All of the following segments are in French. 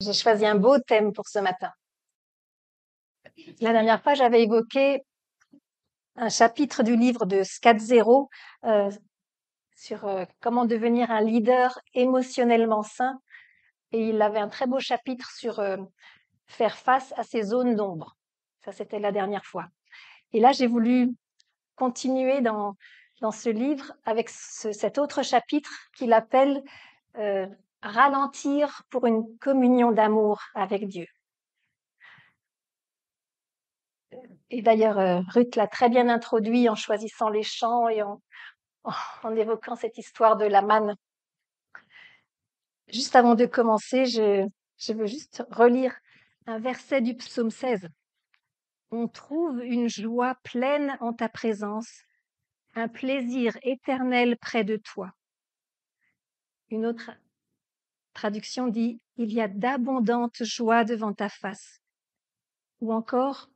J'ai choisi un beau thème pour ce matin. La dernière fois, j'avais évoqué un chapitre du livre de Zero euh, sur euh, comment devenir un leader émotionnellement sain. Et il avait un très beau chapitre sur euh, faire face à ses zones d'ombre. Ça, c'était la dernière fois. Et là, j'ai voulu continuer dans, dans ce livre avec ce, cet autre chapitre qu'il appelle euh, ralentir pour une communion d'amour avec Dieu. Et d'ailleurs, euh, Ruth l'a très bien introduit en choisissant les chants et en, évoquant cette histoire de la manne. Juste avant de commencer, je, je veux juste relire un verset du psaume 16. On trouve une joie pleine en ta présence, un plaisir éternel près de toi. Une autre Traduction dit Il y a d'abondantes joies devant ta face. Ou encore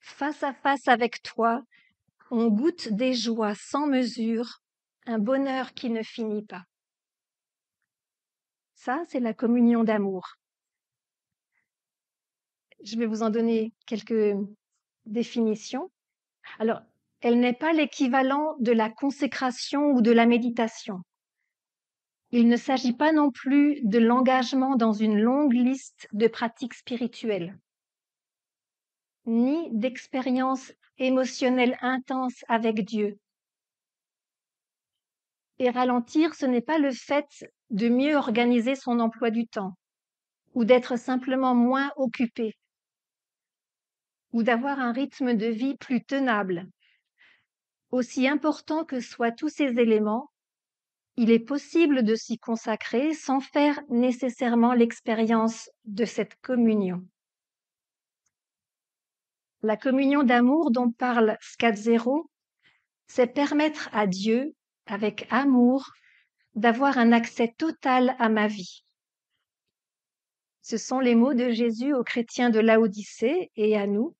Face à face avec toi, on goûte des joies sans mesure, un bonheur qui ne finit pas. Ça, c'est la communion d'amour. Je vais vous en donner quelques définitions. Alors, elle n'est pas l'équivalent de la consécration ou de la méditation. Il ne s'agit pas non plus de l'engagement dans une longue liste de pratiques spirituelles, ni d'expériences émotionnelles intenses avec Dieu. Et ralentir, ce n'est pas le fait de mieux organiser son emploi du temps, ou d'être simplement moins occupé, ou d'avoir un rythme de vie plus tenable. Aussi important que soient tous ces éléments, il est possible de s'y consacrer sans faire nécessairement l'expérience de cette communion. La communion d'amour dont parle Scadzero, c'est permettre à Dieu, avec amour, d'avoir un accès total à ma vie. Ce sont les mots de Jésus aux chrétiens de Laodicée et à nous.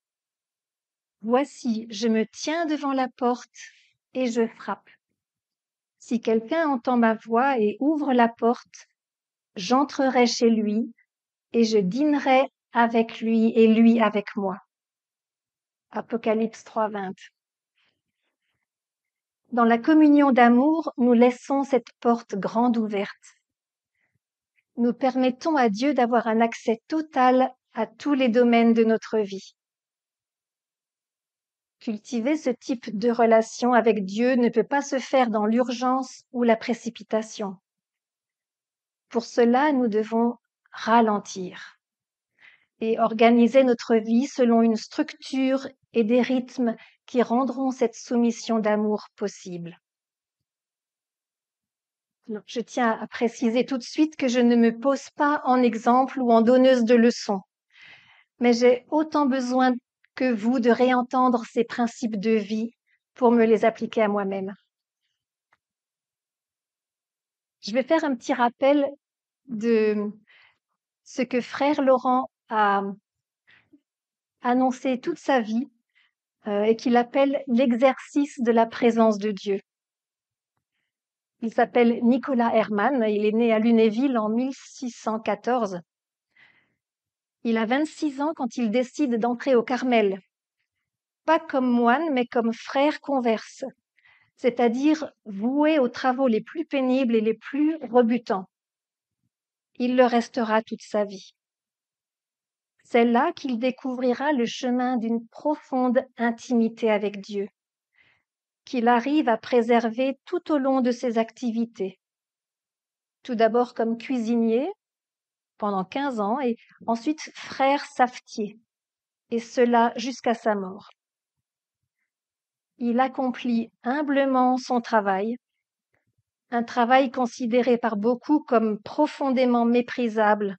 Voici, je me tiens devant la porte et je frappe. Si quelqu'un entend ma voix et ouvre la porte, j'entrerai chez lui et je dînerai avec lui et lui avec moi. Apocalypse 3.20 Dans la communion d'amour, nous laissons cette porte grande ouverte. Nous permettons à Dieu d'avoir un accès total à tous les domaines de notre vie. Cultiver ce type de relation avec Dieu ne peut pas se faire dans l'urgence ou la précipitation. Pour cela, nous devons ralentir et organiser notre vie selon une structure et des rythmes qui rendront cette soumission d'amour possible. Je tiens à préciser tout de suite que je ne me pose pas en exemple ou en donneuse de leçons, mais j'ai autant besoin que vous de réentendre ces principes de vie pour me les appliquer à moi-même. Je vais faire un petit rappel de ce que frère Laurent a annoncé toute sa vie euh, et qu'il appelle l'exercice de la présence de Dieu. Il s'appelle Nicolas Hermann il est né à Lunéville en 1614 il a 26 ans quand il décide d'entrer au Carmel. Pas comme moine, mais comme frère converse, c'est-à-dire voué aux travaux les plus pénibles et les plus rebutants. Il le restera toute sa vie. C'est là qu'il découvrira le chemin d'une profonde intimité avec Dieu, qu'il arrive à préserver tout au long de ses activités. Tout d'abord comme cuisinier, pendant 15 ans et ensuite frère savetier, et cela jusqu'à sa mort. Il accomplit humblement son travail, un travail considéré par beaucoup comme profondément méprisable,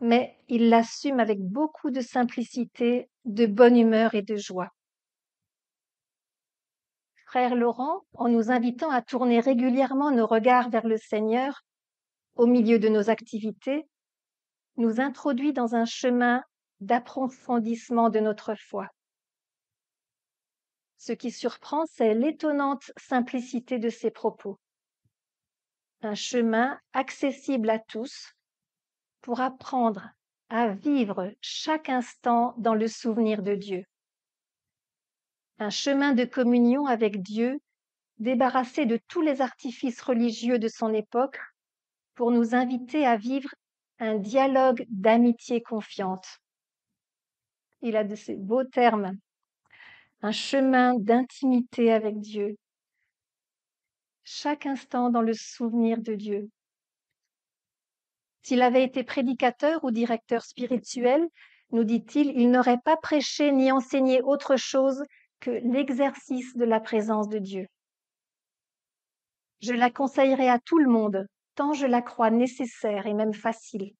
mais il l'assume avec beaucoup de simplicité, de bonne humeur et de joie. Frère Laurent, en nous invitant à tourner régulièrement nos regards vers le Seigneur, au milieu de nos activités, nous introduit dans un chemin d'approfondissement de notre foi. Ce qui surprend, c'est l'étonnante simplicité de ses propos. Un chemin accessible à tous pour apprendre à vivre chaque instant dans le souvenir de Dieu. Un chemin de communion avec Dieu débarrassé de tous les artifices religieux de son époque pour nous inviter à vivre un dialogue d'amitié confiante. Il a de ces beaux termes. Un chemin d'intimité avec Dieu. Chaque instant dans le souvenir de Dieu. S'il avait été prédicateur ou directeur spirituel, nous dit-il, il n'aurait pas prêché ni enseigné autre chose que l'exercice de la présence de Dieu. Je la conseillerais à tout le monde, tant je la crois nécessaire et même facile.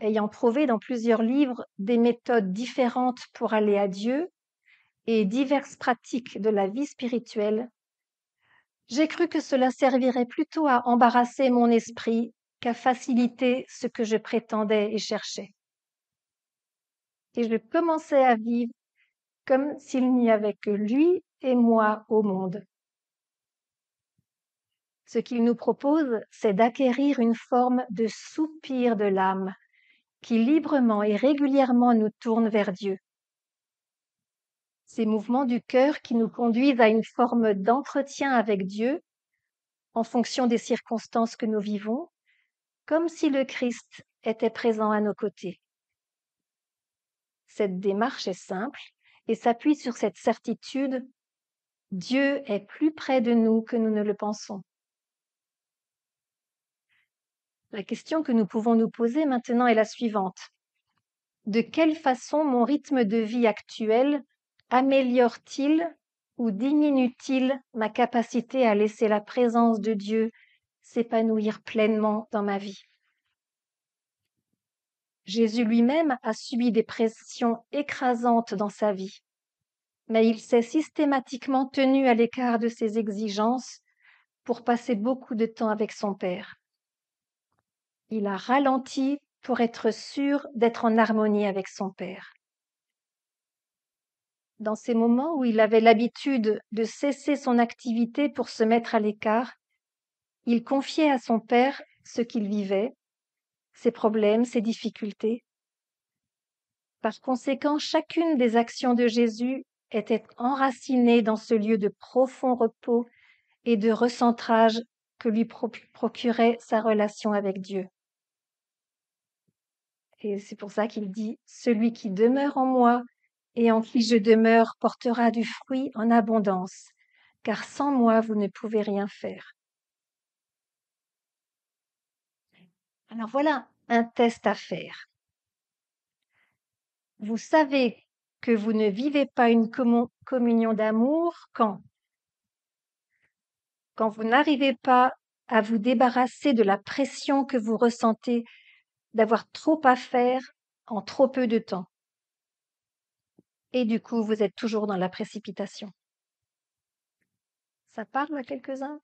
Ayant prouvé dans plusieurs livres des méthodes différentes pour aller à Dieu et diverses pratiques de la vie spirituelle, j'ai cru que cela servirait plutôt à embarrasser mon esprit qu'à faciliter ce que je prétendais et cherchais. Et je commençais à vivre comme s'il n'y avait que lui et moi au monde. Ce qu'il nous propose, c'est d'acquérir une forme de soupir de l'âme qui librement et régulièrement nous tourne vers Dieu. Ces mouvements du cœur qui nous conduisent à une forme d'entretien avec Dieu en fonction des circonstances que nous vivons, comme si le Christ était présent à nos côtés. Cette démarche est simple et s'appuie sur cette certitude Dieu est plus près de nous que nous ne le pensons. La question que nous pouvons nous poser maintenant est la suivante. De quelle façon mon rythme de vie actuel améliore-t-il ou diminue-t-il ma capacité à laisser la présence de Dieu s'épanouir pleinement dans ma vie Jésus lui-même a subi des pressions écrasantes dans sa vie, mais il s'est systématiquement tenu à l'écart de ses exigences pour passer beaucoup de temps avec son Père. Il a ralenti pour être sûr d'être en harmonie avec son Père. Dans ces moments où il avait l'habitude de cesser son activité pour se mettre à l'écart, il confiait à son Père ce qu'il vivait, ses problèmes, ses difficultés. Par conséquent, chacune des actions de Jésus était enracinée dans ce lieu de profond repos et de recentrage que lui procurait sa relation avec Dieu. Et c'est pour ça qu'il dit, Celui qui demeure en moi et en qui je demeure portera du fruit en abondance, car sans moi vous ne pouvez rien faire. Alors voilà un test à faire. Vous savez que vous ne vivez pas une communion d'amour quand quand vous n'arrivez pas à vous débarrasser de la pression que vous ressentez d'avoir trop à faire en trop peu de temps. Et du coup, vous êtes toujours dans la précipitation. Ça parle à quelques-uns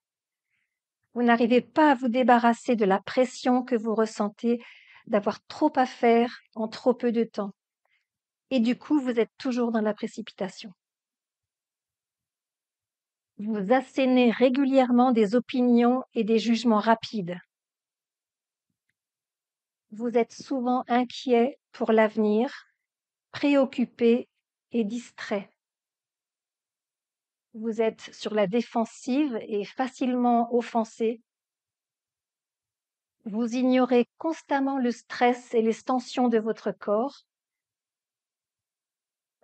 Vous n'arrivez pas à vous débarrasser de la pression que vous ressentez d'avoir trop à faire en trop peu de temps. Et du coup, vous êtes toujours dans la précipitation. Vous assénez régulièrement des opinions et des jugements rapides vous êtes souvent inquiet pour l'avenir, préoccupé et distrait. Vous êtes sur la défensive et facilement offensé. Vous ignorez constamment le stress et les tensions de votre corps.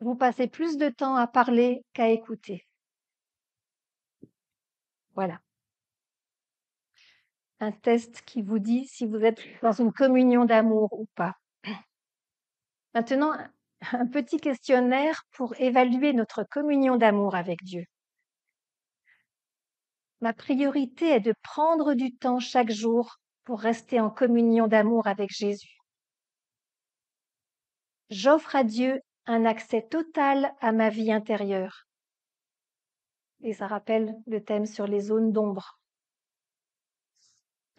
Vous passez plus de temps à parler qu'à écouter. Voilà un test qui vous dit si vous êtes dans une communion d'amour ou pas. Maintenant, un petit questionnaire pour évaluer notre communion d'amour avec Dieu. Ma priorité est de prendre du temps chaque jour pour rester en communion d'amour avec Jésus. J'offre à Dieu un accès total à ma vie intérieure. Et ça rappelle le thème sur les zones d'ombre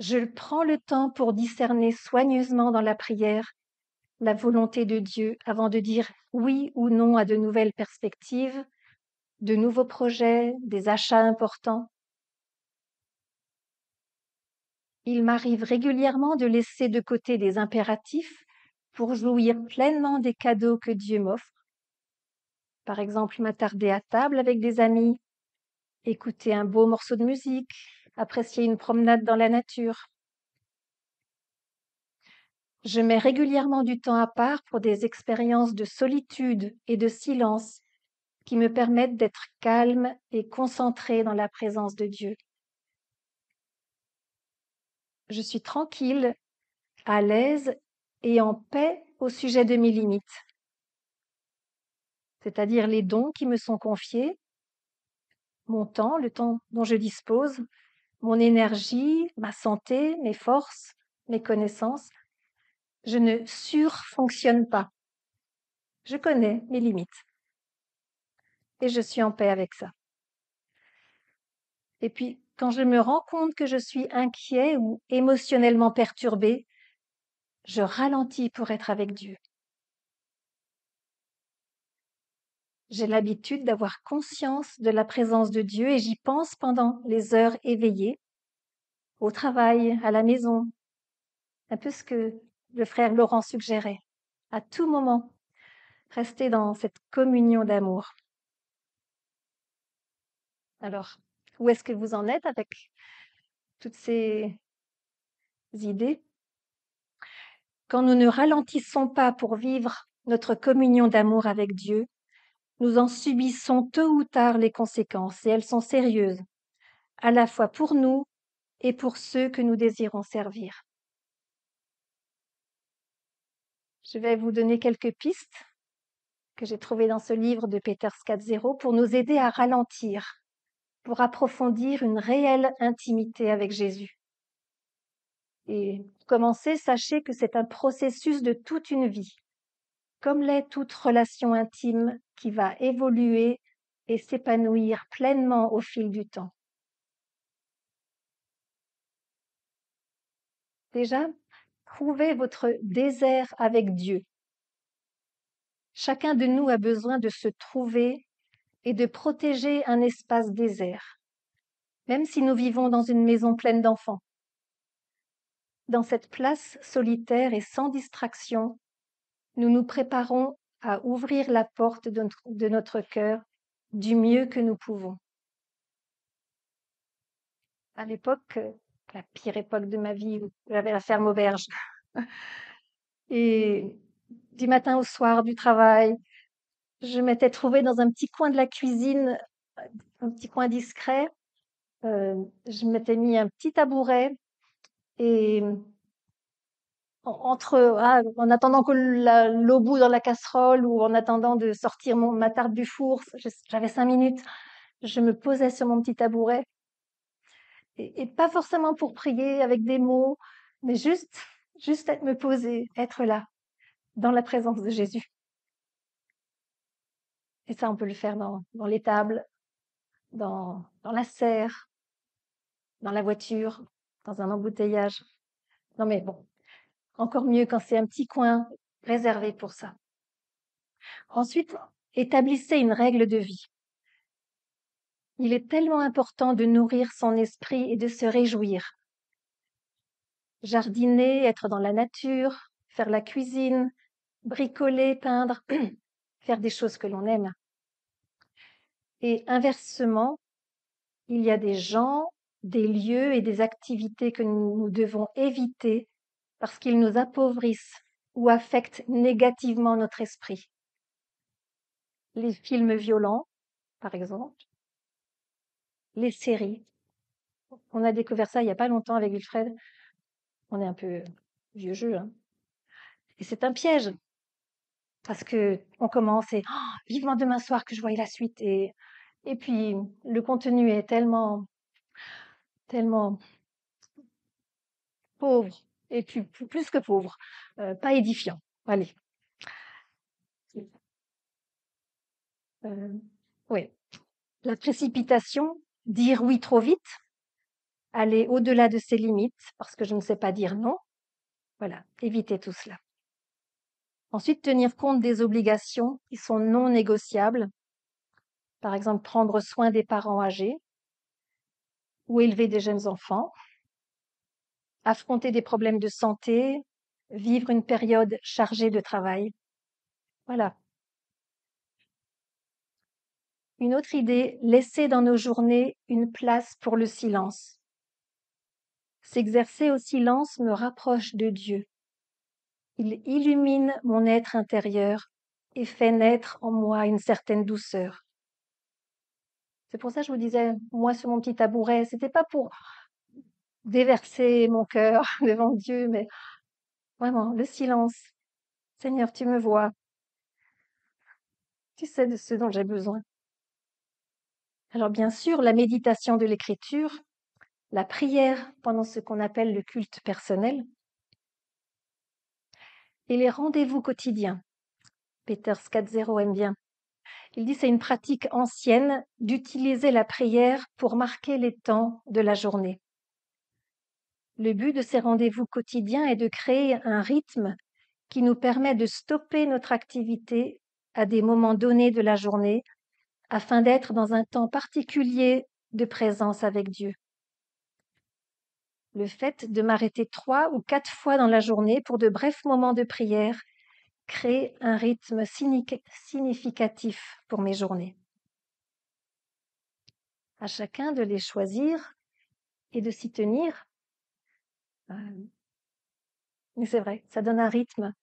je prends le temps pour discerner soigneusement dans la prière la volonté de Dieu avant de dire oui ou non à de nouvelles perspectives, de nouveaux projets, des achats importants. Il m'arrive régulièrement de laisser de côté des impératifs pour jouir pleinement des cadeaux que Dieu m'offre. Par exemple, m'attarder à table avec des amis, écouter un beau morceau de musique, apprécier une promenade dans la nature. Je mets régulièrement du temps à part pour des expériences de solitude et de silence qui me permettent d'être calme et concentré dans la présence de Dieu. Je suis tranquille, à l'aise et en paix au sujet de mes limites, c'est-à-dire les dons qui me sont confiés, mon temps, le temps dont je dispose, mon énergie, ma santé, mes forces, mes connaissances. Je ne surfonctionne pas. Je connais mes limites. Et je suis en paix avec ça. Et puis, quand je me rends compte que je suis inquiet ou émotionnellement perturbé, je ralentis pour être avec Dieu. J'ai l'habitude d'avoir conscience de la présence de Dieu et j'y pense pendant les heures éveillées, au travail, à la maison, un peu ce que le frère Laurent suggérait, à tout moment, rester dans cette communion d'amour. Alors, où est-ce que vous en êtes avec toutes ces idées Quand nous ne ralentissons pas pour vivre notre communion d'amour avec Dieu, nous en subissons tôt ou tard les conséquences, et elles sont sérieuses, à la fois pour nous et pour ceux que nous désirons servir. Je vais vous donner quelques pistes que j'ai trouvées dans ce livre de Peter 4.0 pour nous aider à ralentir, pour approfondir une réelle intimité avec Jésus. Et pour commencer, sachez que c'est un processus de toute une vie, comme l'est toute relation intime qui va évoluer et s'épanouir pleinement au fil du temps. Déjà, trouvez votre désert avec Dieu. Chacun de nous a besoin de se trouver et de protéger un espace désert, même si nous vivons dans une maison pleine d'enfants. Dans cette place solitaire et sans distraction, nous nous préparons à ouvrir la porte de notre, cœur du mieux que nous pouvons. À l'époque, euh, la pire époque de ma vie, j'avais la ferme auberge. Et du matin au soir du travail, je m'étais trouvée dans un petit coin de la cuisine, un petit coin discret. Euh, je m'étais mis un petit tabouret et entre ah, en attendant que l'eau boue dans la casserole ou en attendant de sortir ma tarte du four, j'avais cinq minutes, je me posais sur mon petit tabouret. Et, pas forcément pour prier avec des mots, mais juste, juste être me poser, être là, dans la présence de Jésus. Et ça, on peut le faire dans, dans les tables, dans, dans la serre, dans la voiture, dans un embouteillage. Non mais bon, encore mieux quand c'est un petit coin réservé pour ça. Ensuite, établissez une règle de vie. Il est tellement important de nourrir son esprit et de se réjouir. Jardiner, être dans la nature, faire la cuisine, bricoler, peindre, faire des choses que l'on aime. Et inversement, il y a des gens, des lieux et des activités que nous devons éviter parce qu'ils nous appauvrissent ou affectent négativement notre esprit. Les films violents, par exemple, les séries. On a découvert ça il n'y a pas longtemps avec Wilfred. On est un peu vieux jeu. Hein. Et c'est un piège. Parce que on commence et oh, vivement demain soir que je voyais la suite. Et, et puis le contenu est tellement, tellement pauvre et plus que pauvre, pas édifiant. Allez. oui. La précipitation, dire oui trop vite, aller au-delà de ses limites parce que je ne sais pas dire non. Voilà, éviter tout cela. Ensuite, tenir compte des obligations qui sont non négociables. Par exemple, prendre soin des parents âgés ou élever des jeunes enfants affronter des problèmes de santé, vivre une période chargée de travail. Voilà. Une autre idée, laisser dans nos journées une place pour le silence. S'exercer au silence me rapproche de Dieu. Il illumine mon être intérieur et fait naître en moi une certaine douceur. C'est pour ça que je vous disais, moi sur mon petit tabouret, c'était pas pour déverser mon cœur devant Dieu, mais vraiment le silence. Seigneur, tu me vois. Tu sais de ce dont j'ai besoin. Alors bien sûr, la méditation de l'écriture, la prière pendant ce qu'on appelle le culte personnel, et les rendez-vous quotidiens. Peter Scatzero aime bien. Il dit c'est une pratique ancienne d'utiliser la prière pour marquer les temps de la journée. Le but de ces rendez-vous quotidiens est de créer un rythme qui nous permet de stopper notre activité à des moments donnés de la journée afin d'être dans un temps particulier de présence avec Dieu. Le fait de m'arrêter trois ou quatre fois dans la journée pour de brefs moments de prière crée un rythme significatif pour mes journées. À chacun de les choisir et de s'y tenir ah mais c'est vrai, ça donne un rythme.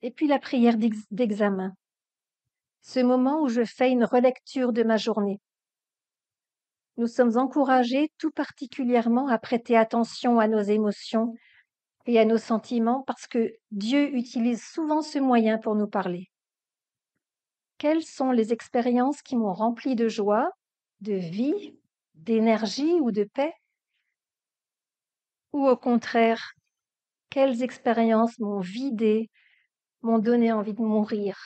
Et puis la prière d'examen. Ce moment où je fais une relecture de ma journée. Nous sommes encouragés tout particulièrement à prêter attention à nos émotions et à nos sentiments parce que Dieu utilise souvent ce moyen pour nous parler. Quelles sont les expériences qui m'ont rempli de joie, de vie d'énergie ou de paix Ou au contraire, quelles expériences m'ont vidé, m'ont donné envie de mourir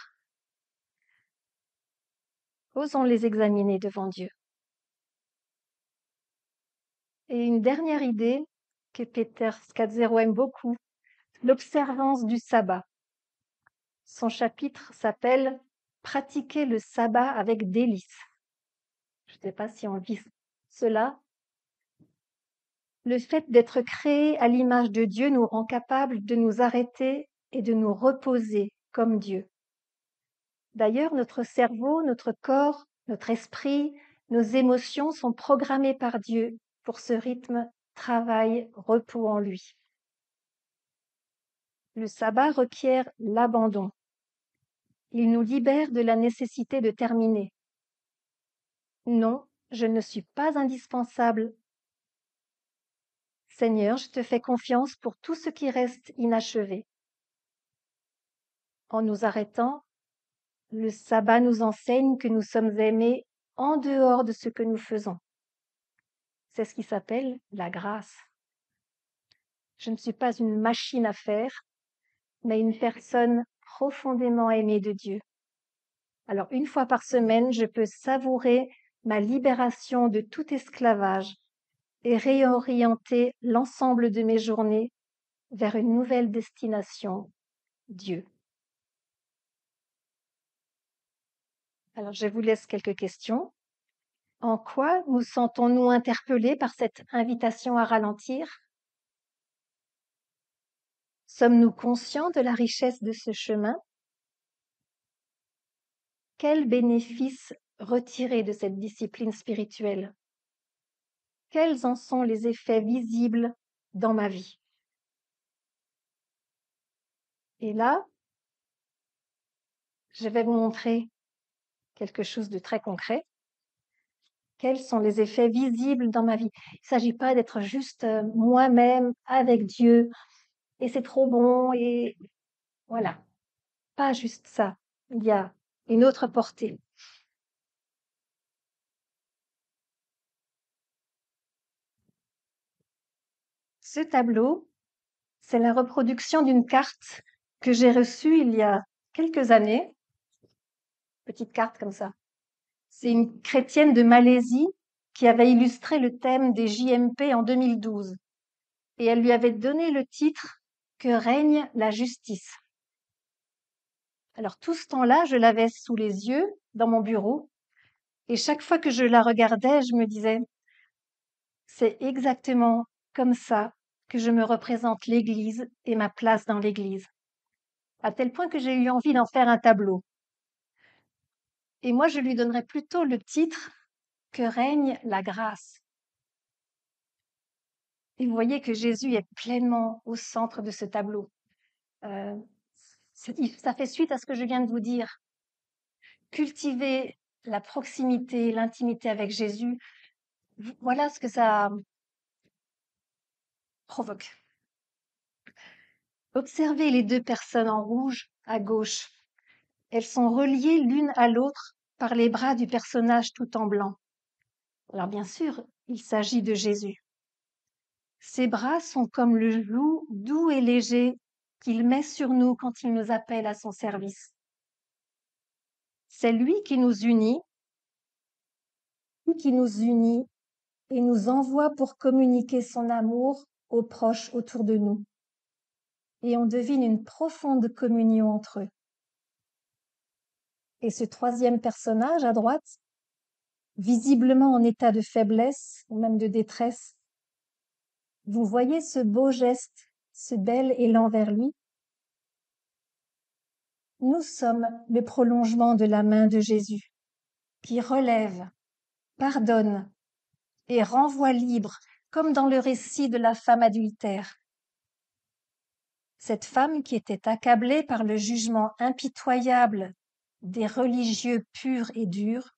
Osons les examiner devant Dieu. Et une dernière idée que Peter Skatzero aime beaucoup, l'observance du sabbat. Son chapitre s'appelle Pratiquer le sabbat avec délice. Je ne sais pas si on vit cela, le fait d'être créé à l'image de Dieu nous rend capables de nous arrêter et de nous reposer comme Dieu. D'ailleurs, notre cerveau, notre corps, notre esprit, nos émotions sont programmés par Dieu pour ce rythme travail, repos en lui. Le sabbat requiert l'abandon. Il nous libère de la nécessité de terminer. Non, je ne suis pas indispensable. Seigneur, je te fais confiance pour tout ce qui reste inachevé. En nous arrêtant, le sabbat nous enseigne que nous sommes aimés en dehors de ce que nous faisons. C'est ce qui s'appelle la grâce. Je ne suis pas une machine à faire, mais une personne profondément aimée de Dieu. Alors une fois par semaine, je peux savourer ma libération de tout esclavage et réorienter l'ensemble de mes journées vers une nouvelle destination, Dieu. Alors je vous laisse quelques questions. En quoi nous sentons-nous interpellés par cette invitation à ralentir Sommes-nous conscients de la richesse de ce chemin Quels bénéfices Retirer de cette discipline spirituelle Quels en sont les effets visibles dans ma vie Et là, je vais vous montrer quelque chose de très concret. Quels sont les effets visibles dans ma vie Il ne s'agit pas d'être juste euh, moi-même avec Dieu et c'est trop bon et voilà. Pas juste ça. Il y a une autre portée. Ce tableau, c'est la reproduction d'une carte que j'ai reçue il y a quelques années. Petite carte comme ça. C'est une chrétienne de Malaisie qui avait illustré le thème des JMP en 2012. Et elle lui avait donné le titre Que règne la justice. Alors tout ce temps-là, je l'avais sous les yeux, dans mon bureau, et chaque fois que je la regardais, je me disais, c'est exactement comme ça que je me représente l'Église et ma place dans l'Église, à tel point que j'ai eu envie d'en faire un tableau. Et moi, je lui donnerais plutôt le titre Que règne la grâce. Et vous voyez que Jésus est pleinement au centre de ce tableau. Euh, ça fait suite à ce que je viens de vous dire. Cultiver la proximité, l'intimité avec Jésus, voilà ce que ça, provoque. Observez les deux personnes en rouge à gauche. Elles sont reliées l'une à l'autre par les bras du personnage tout en blanc. Alors bien sûr, il s'agit de Jésus. Ses bras sont comme le loup doux et léger qu'il met sur nous quand il nous appelle à son service. C'est lui qui nous unit, qui nous unit et nous envoie pour communiquer son amour aux proches autour de nous, et on devine une profonde communion entre eux. Et ce troisième personnage à droite, visiblement en état de faiblesse ou même de détresse, vous voyez ce beau geste, ce bel élan vers lui. Nous sommes le prolongement de la main de Jésus, qui relève, pardonne et renvoie libre comme dans le récit de la femme adultère. Cette femme qui était accablée par le jugement impitoyable des religieux purs et durs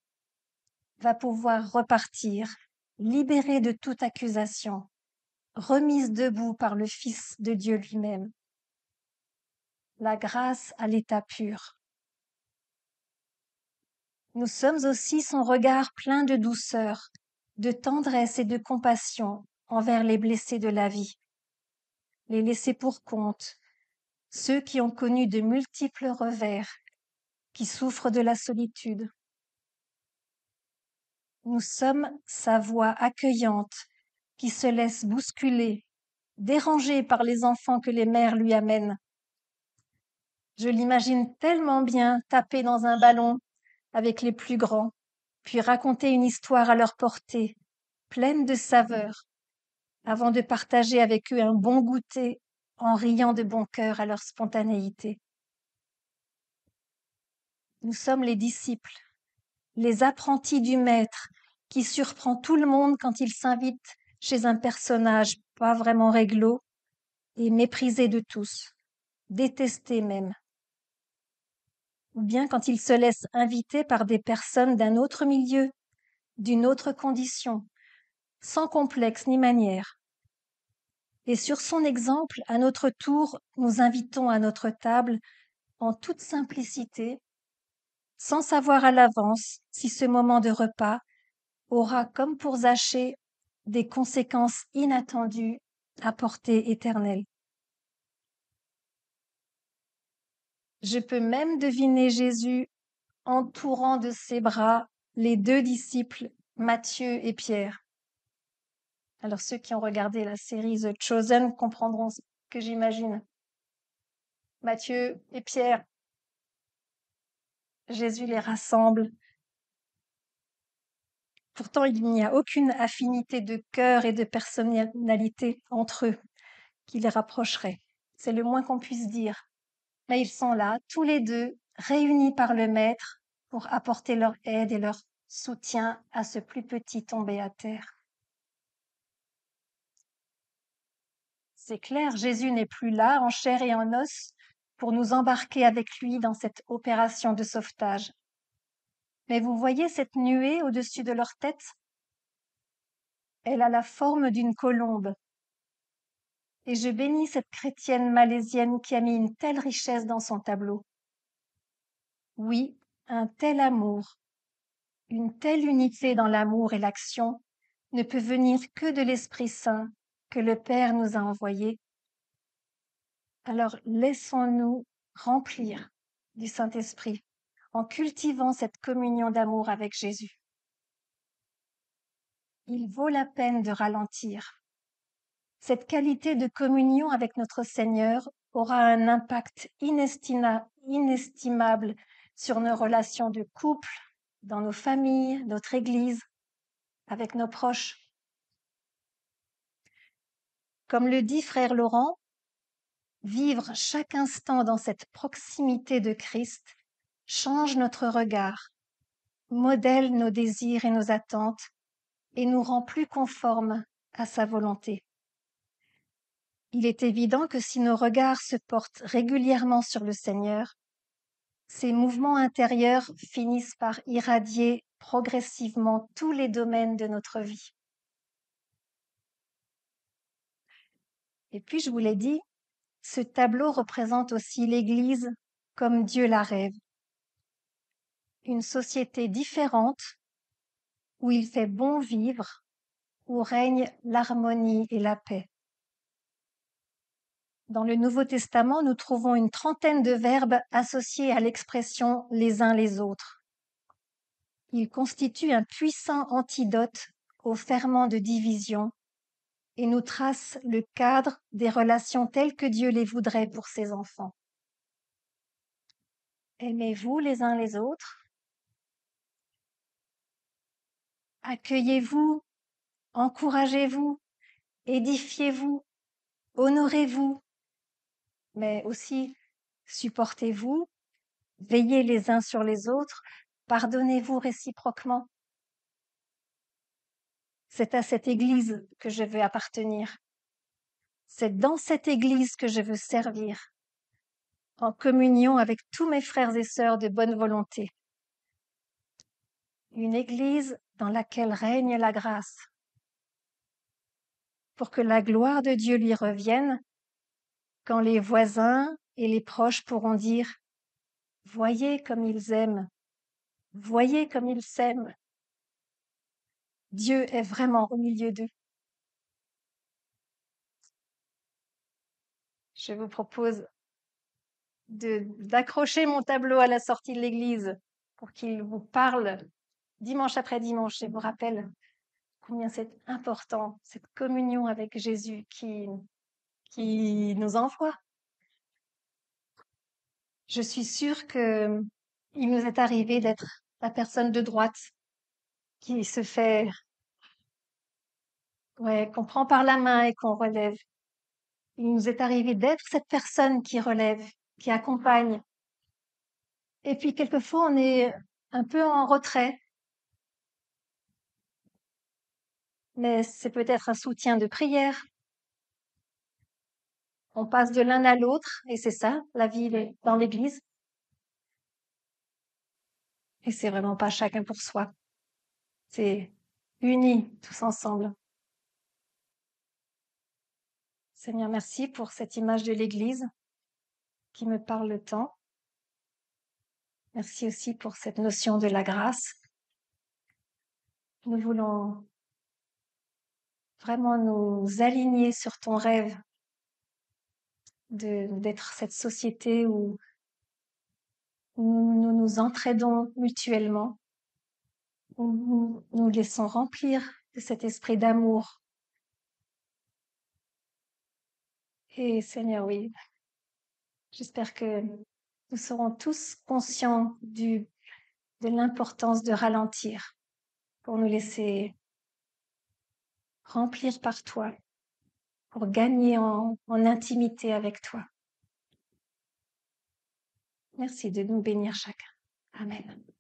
va pouvoir repartir, libérée de toute accusation, remise debout par le Fils de Dieu lui-même. La grâce à l'état pur. Nous sommes aussi son regard plein de douceur, de tendresse et de compassion envers les blessés de la vie, les laissés pour compte, ceux qui ont connu de multiples revers, qui souffrent de la solitude. Nous sommes sa voix accueillante qui se laisse bousculer, dérangée par les enfants que les mères lui amènent. Je l'imagine tellement bien taper dans un ballon avec les plus grands, puis raconter une histoire à leur portée, pleine de saveur, avant de partager avec eux un bon goûter en riant de bon cœur à leur spontanéité. Nous sommes les disciples, les apprentis du Maître, qui surprend tout le monde quand il s'invite chez un personnage pas vraiment réglo et méprisé de tous, détesté même ou bien quand il se laisse inviter par des personnes d'un autre milieu, d'une autre condition, sans complexe ni manière. Et sur son exemple, à notre tour, nous invitons à notre table, en toute simplicité, sans savoir à l'avance si ce moment de repas aura, comme pour Zachée, des conséquences inattendues à portée éternelle. Je peux même deviner Jésus entourant de ses bras les deux disciples, Matthieu et Pierre. Alors ceux qui ont regardé la série The Chosen comprendront ce que j'imagine. Matthieu et Pierre, Jésus les rassemble. Pourtant, il n'y a aucune affinité de cœur et de personnalité entre eux qui les rapprocherait. C'est le moins qu'on puisse dire. Mais ils sont là, tous les deux, réunis par le Maître pour apporter leur aide et leur soutien à ce plus petit tombé à terre. C'est clair, Jésus n'est plus là en chair et en os pour nous embarquer avec lui dans cette opération de sauvetage. Mais vous voyez cette nuée au-dessus de leur tête Elle a la forme d'une colombe et je bénis cette chrétienne malaisienne qui a mis une telle richesse dans son tableau. Oui, un tel amour, une telle unité dans l'amour et l'action ne peut venir que de l'Esprit Saint que le Père nous a envoyé. Alors laissons-nous remplir du Saint-Esprit en cultivant cette communion d'amour avec Jésus. Il vaut la peine de ralentir cette qualité de communion avec notre Seigneur aura un impact inestimable sur nos relations de couple, dans nos familles, notre Église, avec nos proches. Comme le dit frère Laurent, vivre chaque instant dans cette proximité de Christ change notre regard, modèle nos désirs et nos attentes et nous rend plus conformes à sa volonté. Il est évident que si nos regards se portent régulièrement sur le Seigneur, ces mouvements intérieurs finissent par irradier progressivement tous les domaines de notre vie. Et puis, je vous l'ai dit, ce tableau représente aussi l'Église comme Dieu la rêve. Une société différente où il fait bon vivre, où règne l'harmonie et la paix. Dans le Nouveau Testament, nous trouvons une trentaine de verbes associés à l'expression les uns les autres. Ils constituent un puissant antidote au ferment de division et nous tracent le cadre des relations telles que Dieu les voudrait pour ses enfants. Aimez-vous les uns les autres Accueillez-vous, encouragez-vous, édifiez-vous, honorez-vous, mais aussi supportez-vous, veillez les uns sur les autres, pardonnez-vous réciproquement. C'est à cette Église que je veux appartenir. C'est dans cette Église que je veux servir, en communion avec tous mes frères et sœurs de bonne volonté. Une Église dans laquelle règne la grâce. Pour que la gloire de Dieu lui revienne, quand les voisins et les proches pourront dire Voyez comme ils aiment, voyez comme ils s'aiment. Dieu est vraiment au milieu d'eux. Je vous propose d'accrocher mon tableau à la sortie de l'église pour qu'il vous parle dimanche après dimanche et vous rappelle combien c'est important cette communion avec Jésus qui qui nous envoie. Je suis sûre que mmh, il nous est arrivé d'être la personne de droite qui se fait, ouais, qu'on prend par la main et qu'on relève. Il nous est arrivé d'être cette personne qui relève, qui accompagne. Et puis quelquefois on est un peu en retrait. Mais c'est peut-être un soutien de prière, on passe de l'un à l'autre, et c'est ça, la vie dans l'Église. Et c'est vraiment pas chacun pour soi. C'est unis tous ensemble. Seigneur, merci pour cette image de l'Église qui me parle tant. Merci aussi pour cette notion de la grâce. Nous voulons vraiment nous aligner sur ton rêve d'être cette société où, nous nous entraînons mutuellement, où nous nous laissons remplir de cet esprit d'amour. Et Seigneur, oui, j'espère que nous serons tous conscients de l'importance de ralentir pour nous laisser remplir par toi pour gagner en, intimité avec toi. Merci de nous bénir chacun. Amen.